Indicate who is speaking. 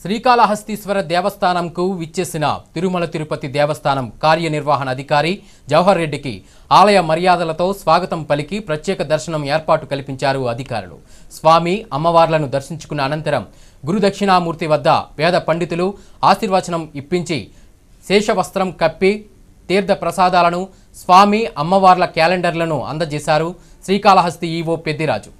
Speaker 1: శ్రీకాళహస్తీశ్వర దేవస్థానంకు విచ్చేసిన తిరుమల తిరుపతి దేవస్థానం కార్యనిర్వహణ అధికారి జవహర్ రెడ్డికి ఆలయ మర్యాదలతో స్వాగతం పలికి ప్రత్యేక దర్శనం ఏర్పాటు కల్పించారు అధికారులు స్వామి అమ్మవార్లను దర్శించుకున్న అనంతరం గురుదక్షిణామూర్తి వద్ద పేద పండితులు ఆశీర్వచనం ఇప్పించి శేషవస్త్రం కప్పి తీర్థ ప్రసాదాలను స్వామి అమ్మవార్ల క్యాలెండర్లను అందజేశారు శ్రీకాళహస్తి ఈవో పెద్దిరాజు